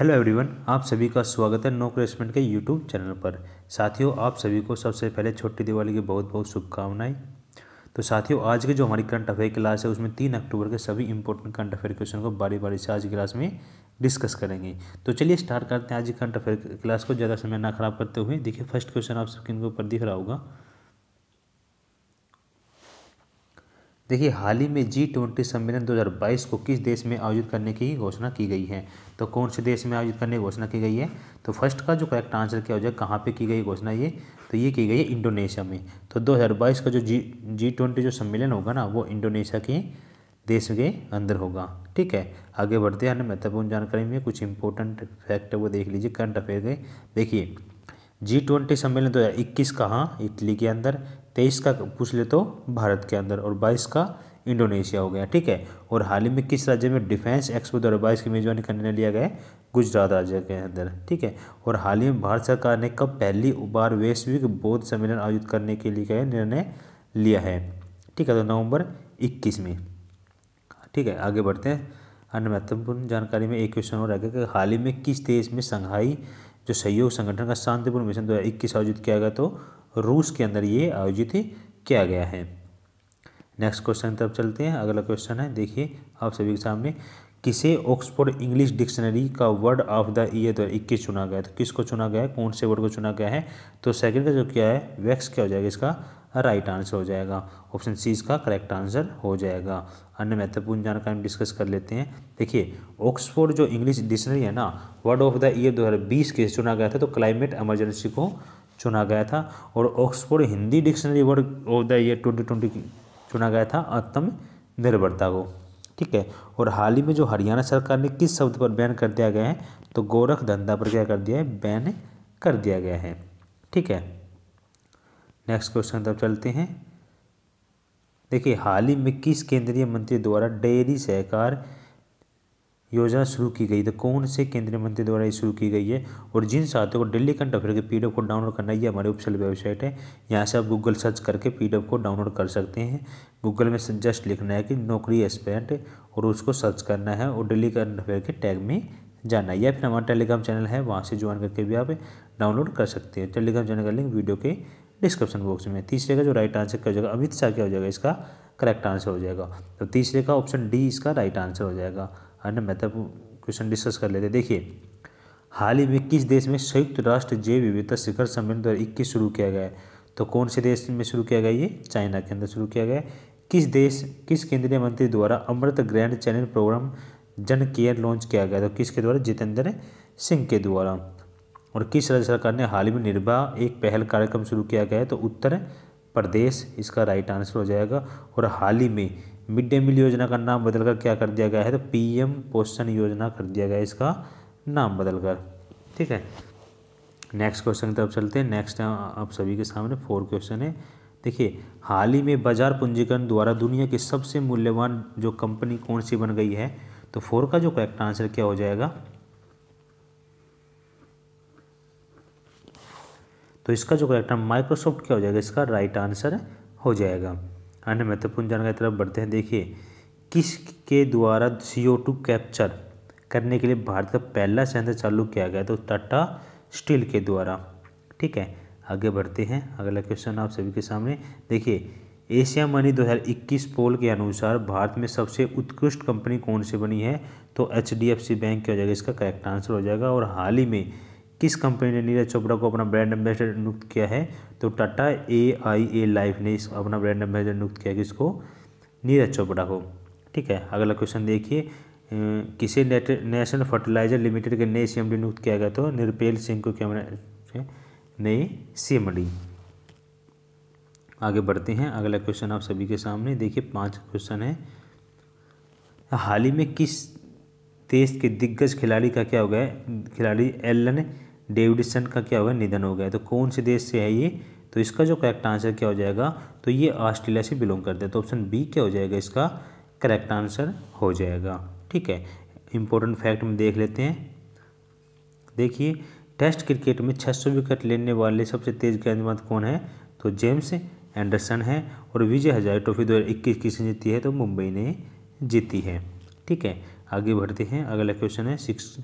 hello everyone आप सभी का स्वागत है नो क्रेसमेंट के यूट्यूब चैनल पर साथियों आप सभी को सबसे पहले छोटी दिवाली की बहुत बहुत शुभकामनाएं तो साथियों आज के जो हमारी करंट अफेयर क्लास है उसमें तीन अक्टूबर के सभी इंपॉर्टेंट करंट अफेयर क्वेश्चन को बारी बारी से आज की क्लास में डिस्कस करेंगे तो चलिए स्टार्ट करते हैं आज की करंट अफेयर क्लास को ज़्यादा समय ना खराब करते हुए देखिए फर्स्ट क्वेश्चन आप सबके ऊपर दिख रहा होगा देखिए हाल ही में जी ट्वेंटी सम्मेलन 2022 को किस देश में आयोजित करने की घोषणा की गई है तो कौन से देश में आयोजित करने की घोषणा की गई है तो फर्स्ट का जो करेक्ट आंसर क्या हो जाए कहाँ पे की गई घोषणा ये तो ये की गई है इंडोनेशिया में तो 2022 का जो जी जी ट्वेंटी जो सम्मेलन होगा ना वो इंडोनेशिया के देश के अंदर होगा ठीक है आगे बढ़ते हैं महत्वपूर्ण जानकारी में कुछ इंपॉर्टेंट फैक्ट है वो देख लीजिए करंट अफेयर के देखिए जी ट्वेंटी सम्मेलन दो हज़ार इक्कीस का हाँ इटली के अंदर तेईस का पूछ ले तो भारत के अंदर और बाईस का इंडोनेशिया हो गया ठीक है और हाल ही में किस राज्य में डिफेंस एक्सपो दो हज़ार बाईस की मेजबानी का निर्णय लिया गया है गुजरात राज्य के अंदर ठीक है और हाल ही में भारत सरकार ने कब पहली बार वैश्विक बौद्ध सम्मेलन आयोजित करने के लिए निर्णय लिया है ठीक है तो नवंबर इक्कीस में ठीक है आगे बढ़ते हैं अन्य महत्वपूर्ण जानकारी में एक क्वेश्चन और कि हाल ही में किस देश में संघाई जो सहयोग संगठन का शांतिपूर्ण मिशन दो आयोजित किया गया तो रूस के अंदर ये आयोजित किया गया है नेक्स्ट क्वेश्चन तरफ चलते हैं अगला क्वेश्चन है देखिए आप सभी के सामने किसे ऑक्सफोर्ड इंग्लिश डिक्शनरी का वर्ड ऑफ द ईयर दो इक्कीस चुना गया तो किसको चुना गया है कौन से वर्ड को चुना गया है तो सेकंड का जो क्या है वैक्स क्या हो जाएगा इसका राइट आंसर हो जाएगा ऑप्शन सी इसका करेक्ट आंसर हो जाएगा अन्य महत्वपूर्ण जानकारी हम डिस्कस कर लेते हैं देखिए ऑक्सफोर्ड जो इंग्लिश डिक्शनरी है ना वर्ड ऑफ द ईयर 2020 के चुना गया था तो क्लाइमेट एमरजेंसी को चुना गया था और Oxford Hindi dictionary word of the year twenty twenty चुना गया था आत्म निर्भरता को ठीक है और हाल ही में जो हरियाणा सरकार ने किस शब्द पर बैन कर दिया गया है तो गोरख धंधा पर क्या कर दिया है बैन कर दिया गया है ठीक है नेक्स्ट क्वेश्चन तब चलते हैं देखिए हाल ही में किस केंद्रीय मंत्री द्वारा डेयरी सहकार योजना शुरू की गई तो कौन से केंद्रीय मंत्री द्वारा ये शुरू की गई है और जिन साथियों को डेली कंट अफेयर के पी को डाउनलोड करना ये हमारी ऑफिशियल वेबसाइट है यहाँ से आप गूगल सर्च करके पी को डाउनलोड कर सकते हैं गूगल में जस्ट लिखना है कि नौकरी एस्पेंट और उसको सर्च करना है और डेली करंट अफेयर के टैग में जाना है या फिर हमारा टेलीग्राम चैनल है वहाँ से ज्वाइन करके भी आप डाउनलोड कर सकते हैं टेलीग्राम चैनल का लिंक वीडियो के डिस्क्रिप्शन बॉक्स में तीसरे का जो राइट आंसर क्या हो जाएगा अमित तो शाह क्या हो जाएगा इसका करेक्ट आंसर हो जाएगा तो तीसरे का ऑप्शन डी इसका राइट आंसर हो जाएगा है ना मैं क्वेश्चन डिस्कस कर लेते देखिए हाल ही में किस देश में संयुक्त राष्ट्र जैव विविधता शिखर सम्मेलन दो इक्कीस शुरू किया गया है तो कौन से देश में शुरू किया गया ये चाइना के अंदर शुरू किया गया किस देश किस केंद्रीय मंत्री द्वारा Amrit grand channel program Jan care launch किया गया तो किसके द्वारा जितेंद्र सिंह के द्वारा और किस राज्य सरकार ने हाल ही में निर्भया एक पहल कार्यक्रम शुरू किया गया है तो उत्तर प्रदेश इसका राइट आंसर हो जाएगा और हाल ही में मिड डे मील योजना का नाम बदलकर क्या कर दिया गया है तो पीएम पोषण योजना कर दिया गया है इसका नाम बदलकर ठीक है नेक्स्ट क्वेश्चन की तरफ चलते हैं नेक्स्ट आप सभी के सामने फोर क्वेश्चन है देखिए हाल ही में बाजार पूंजीकरण द्वारा दुनिया की सबसे मूल्यवान जो कंपनी कौन सी बन गई है तो फोर का जो करेक्ट आंसर क्या हो जाएगा तो इसका जो करेक्ट आंसर माइक्रोसॉफ्ट क्या हो जाएगा इसका राइट आंसर हो जाएगा अन्य महत्वपूर्ण जानकारी तरफ बढ़ते हैं देखिए किस के द्वारा सी कैप्चर करने के लिए भारत का पहला संयंत्र चालू किया गया तो टाटा स्टील के द्वारा ठीक है आगे बढ़ते हैं अगला क्वेश्चन आप सभी के सामने देखिए एशिया मनी 2021 पोल के अनुसार भारत में सबसे उत्कृष्ट कंपनी कौन सी बनी है तो एच बैंक क्या हो जाएगा इसका करेक्ट आंसर हो जाएगा और हाल ही में किस कंपनी ने नीरज चोपड़ा को अपना ब्रांड एम्बेसडर नियुक्त किया है तो टाटा ए आई ए लाइफ ने इस अपना ब्रांड एम्बेसडर नियुक्त किया किसको नीरज चोपड़ा को ठीक है अगला क्वेश्चन देखिए किसे नेशनल फर्टिलाइजर लिमिटेड के नए सी नियुक्त किया गया तो निरपेल सिंह को क्या नई सी आगे बढ़ते हैं अगला क्वेश्चन आप सभी के सामने देखिए पांच क्वेश्चन है हाल ही में किस देश के दिग्गज खिलाड़ी का क्या हो गया खिलाड़ी एलन डेविडसन का क्या हुआ निधन हो गया तो कौन से देश से है ये तो इसका जो करेक्ट आंसर क्या हो जाएगा तो ये ऑस्ट्रेलिया से बिलोंग करते हैं तो ऑप्शन बी क्या हो जाएगा इसका करेक्ट आंसर हो जाएगा ठीक है इंपॉर्टेंट फैक्ट में देख लेते हैं देखिए टेस्ट क्रिकेट में 600 विकेट लेने वाले सबसे तेज गेंदबाज कौन है तो जेम्स एंडरसन है और विजय हजार ट्रॉफी दो हज़ार जीती है तो मुंबई ने जीती है ठीक है आगे बढ़ते हैं अगला क्वेश्चन है सिक्स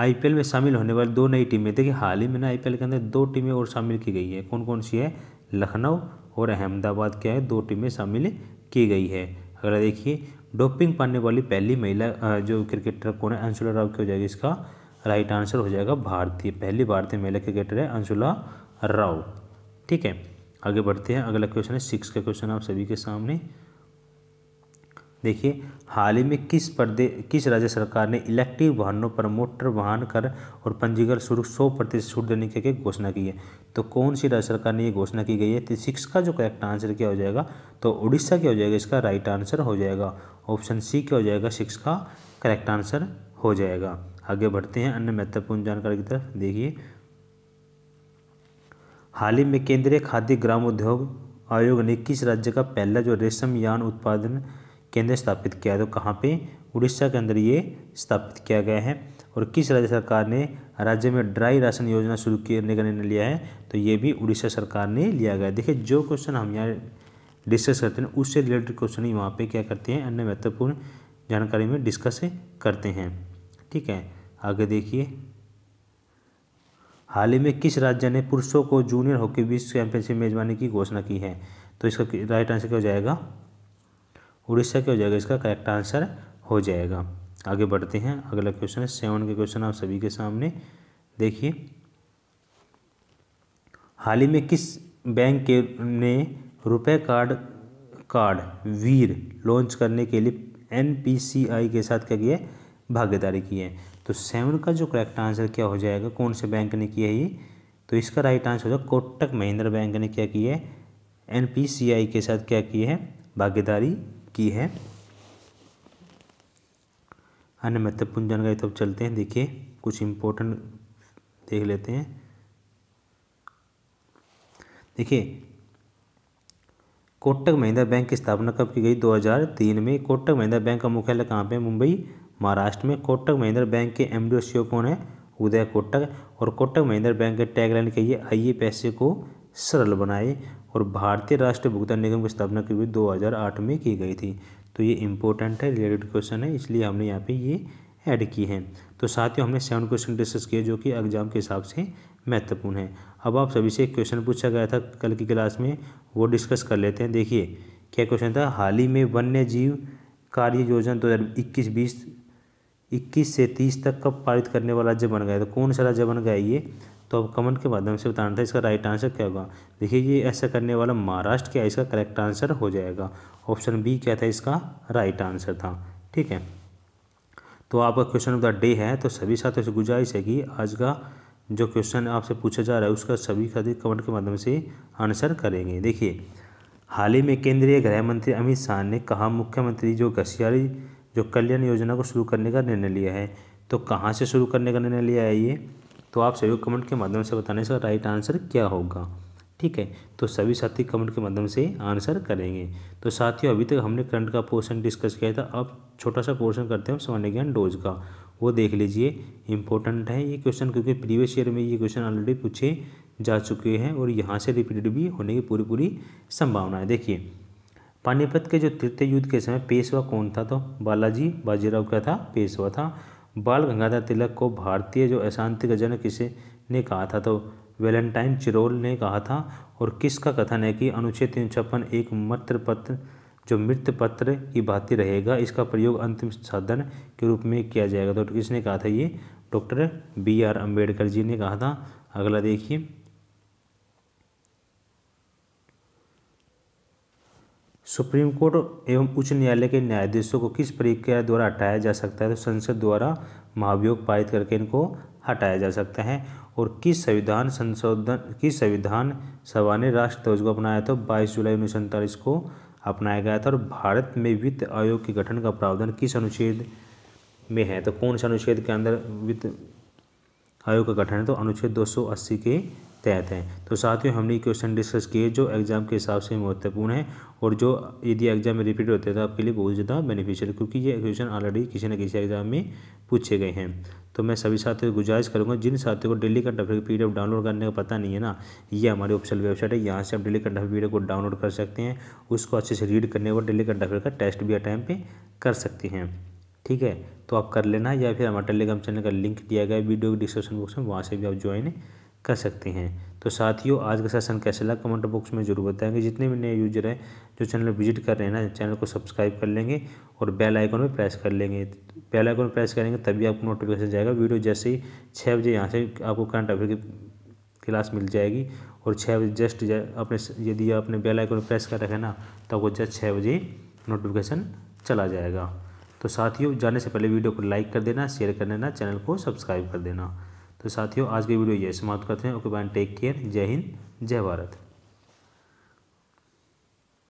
आईपीएल में शामिल होने वाली दो नई टीमें देखिए हाल ही में ना आईपीएल के अंदर दो टीमें और शामिल की गई है कौन कौन सी है लखनऊ और अहमदाबाद क्या है दो टीमें शामिल की गई है अगर देखिए डोपिंग पाने वाली पहली महिला जो क्रिकेटर कौन है अंशुला राव की हो जाएगी इसका राइट आंसर हो जाएगा भारतीय पहली भारतीय महिला क्रिकेटर है अंशुला राव ठीक है आगे बढ़ते हैं अगला क्वेश्चन है सिक्स का क्वेश्चन आप सभी के सामने देखिए हाल ही में किस प्रदेश किस राज्य सरकार ने इलेक्ट्रिक वाहनों पर मोटर वाहन कर और पंजीकरण शुल्क सौ प्रतिशत छूट देने की घोषणा की है तो कौन सी राज्य सरकार ने ये घोषणा की गई है तो सिक्स का जो करेक्ट आंसर क्या हो जाएगा तो उड़ीसा क्या हो जाएगा इसका राइट आंसर हो जाएगा ऑप्शन सी क्या हो जाएगा सिक्स का करेक्ट आंसर हो जाएगा आगे बढ़ते हैं अन्य महत्वपूर्ण जानकारी की तरफ देखिए हाल ही में केंद्रीय खाद्य ग्राम उद्योग आयोग ने किस राज्य का पहला जो रेशम यान उत्पादन केंद्र स्थापित किया तो कहाँ पे उड़ीसा के अंदर ये स्थापित किया गया है और किस राज्य सरकार ने राज्य में ड्राई राशन योजना शुरू करने का निर्णय लिया है तो ये भी उड़ीसा सरकार ने लिया गया देखिए जो क्वेश्चन हम यहाँ डिस्कस करते हैं उससे रिलेटेड क्वेश्चन ही वहाँ पे क्या करते हैं अन्य महत्वपूर्ण जानकारी में डिस्कस करते हैं ठीक है आगे देखिए हाल ही में किस राज्य ने पुरुषों को जूनियर हॉकी विश्व चैंपियनशिप मेजबानी की घोषणा की है तो इसका राइट आंसर क्या हो जाएगा उड़ीसा क्या हो जाएगा इसका करेक्ट आंसर हो जाएगा आगे बढ़ते हैं अगला क्वेश्चन है सेवन के क्वेश्चन आप सभी के सामने देखिए हाल ही में किस बैंक के ने रुपए कार्ड कार्ड वीर लॉन्च करने के लिए एन के साथ क्या किया भागीदारी की है तो सेवन का जो करेक्ट आंसर क्या हो जाएगा कौन से बैंक ने किया ये तो इसका राइट आंसर हो जाएगा कोटक महिंद्रा बैंक ने क्या किया है एन के साथ क्या की है भागीदारी की है अन्य महत्वपूर्ण जानकारी तब चलते हैं देखिए कुछ इम्पोर्टेंट देख लेते हैं देखिए कोटक महिंद्रा बैंक की स्थापना कब की गई 2003 में कोटक महिंद्रा बैंक का मुख्यालय कहाँ पे मुंबई महाराष्ट्र में कोटक महिंद्रा बैंक के एम डी कौन है उदय कोटक और कोटक महिंद्रा बैंक के टैगलाइन कहिए आइए पैसे को सरल बनाए और भारतीय राष्ट्रीय भुगतान निगम की स्थापना की हुई 2008 में की गई थी तो ये इंपॉर्टेंट है रिलेटेड क्वेश्चन है इसलिए हमने यहाँ पे ये ऐड की हैं तो साथ ही हमने सेवन क्वेश्चन डिस्कस किए जो कि एग्जाम के हिसाब से महत्वपूर्ण है अब आप सभी से एक क्वेश्चन पूछा गया था कल की क्लास में वो डिस्कस कर लेते हैं देखिए क्या क्वेश्चन था हाल ही में वन्य जीव कार्य योजना दो हज़ार इक्कीस बीस इक्कीस से तीस तक कब पारित करने वाला राज्य बन गया तो कौन सा राज्य बन गया ये तो आप कमेंट के माध्यम से बताना था इसका राइट आंसर क्या होगा देखिए ये ऐसा करने वाला महाराष्ट्र क्या इसका करेक्ट आंसर हो जाएगा ऑप्शन बी क्या था इसका राइट आंसर था ठीक है तो आपका क्वेश्चन ऑफ द डे है तो सभी साथियों से गुजारिश है कि आज का जो क्वेश्चन आपसे पूछा जा रहा है उसका सभी साथी कमेंट के माध्यम से आंसर करेंगे देखिए हाल ही में केंद्रीय गृह मंत्री अमित शाह ने कहा मुख्यमंत्री जो घसियारी जो कल्याण योजना को शुरू करने का निर्णय लिया है तो कहाँ से शुरू करने का निर्णय लिया है ये तो आप सभी कमेंट के माध्यम से बताने से राइट आंसर क्या होगा ठीक है तो सभी साथी कमेंट के माध्यम से आंसर करेंगे तो साथियों अभी तक हमने करंट का पोर्शन डिस्कस किया था अब छोटा सा पोर्शन करते हैं हम सामान्य ज्ञान डोज का वो देख लीजिए इंपॉर्टेंट है ये क्वेश्चन क्योंकि प्रीवियस ईयर में ये क्वेश्चन ऑलरेडी पूछे जा चुके हैं और यहाँ से रिपीटेड भी होने की पूरी पूरी संभावना है देखिए पानीपत के जो तृतीय युद्ध के समय पेशवा कौन था तो बालाजी बाजीराव क्या था पेशवा था बाल गंगाधर तिलक को भारतीय जो अशांति का जनक किसे ने कहा था तो वेलेंटाइन चिरोल ने कहा था और किसका कथन है कि अनुच्छेद तीन छप्पन एक मृत पत्र जो मृत पत्र की भांति रहेगा इसका प्रयोग अंतिम साधन के रूप में किया जाएगा तो किसने कहा था ये doctor B R Ambedkar ji ने कहा था अगला देखिए सुप्रीम कोर्ट एवं उच्च न्यायालय के न्यायाधीशों को किस प्रक्रिया द्वारा हटाया जा सकता है तो संसद द्वारा महाभियोग पारित करके इनको हटाया जा सकता है और किस संविधान संशोधन किस संविधान सभा ने राष्ट्र ध्वज को अपनाया था बाईस जुलाई उन्नीस को अपनाया गया था और भारत में वित्त आयोग के गठन का प्रावधान किस अनुच्छेद में है तो कौन से अनुच्छेद के अंदर वित्त आयोग का गठन है तो अनुच्छेद दो के तहत हैं तो साथियों हमने क्वेश्चन डिस्कस किए जो एग्ज़ाम के हिसाब से महत्वपूर्ण है और जो यदि एग्जाम में रिपीट होते हैं तो आपके लिए बहुत ज़्यादा बेनिफिशियल क्योंकि ये क्वेश्चन ऑलरेडी किसी न किसी एग्जाम में पूछे गए हैं तो मैं सभी साथियों को गुजारिश करूँगा जिन साथियों को डेली का टफिक पी डाउनलोड करने का पता नहीं है ना ये हमारी ऑफिशियल वेबसाइट है यहाँ से आप डेली का टफिक पी को डाउनलोड कर सकते हैं उसको अच्छे से रीड करने और डेली का टफिक का टेस्ट भी अटैम पर कर सकते हैं ठीक है तो आप कर लेना या फिर हमारे टेलीग्राम चैनल का लिंक दिया गया है वीडियो के डिस्क्रिप्शन बॉक्स में वहाँ से भी आप ज्वाइन कर सकते हैं तो साथियों आज का सेशन कैसे लगा कमेंट बॉक्स में जरूर बताएंगे जितने भी नए यूजर हैं जो चैनल विजिट कर रहे हैं ना चैनल को सब्सक्राइब कर लेंगे और बेल आइकन भी प्रेस कर लेंगे बेल आइकन प्रेस करेंगे तभी आपको नोटिफिकेशन जाएगा वीडियो जैसे ही छः बजे यहाँ से आपको करंट अफेयर की क्लास मिल जाएगी और छः बजे जस्ट अपने यदि आपने बेल आइकन प्रेस कर रखा है ना तो आपको जस्ट छः बजे नोटिफिकेशन चला जाएगा तो साथियों जाने से पहले वीडियो को लाइक कर देना शेयर कर देना चैनल को सब्सक्राइब कर देना तो साथियों आज की वीडियो ये समाप्त करते हैं ओके बाय टेक केयर जय हिंद जय भारत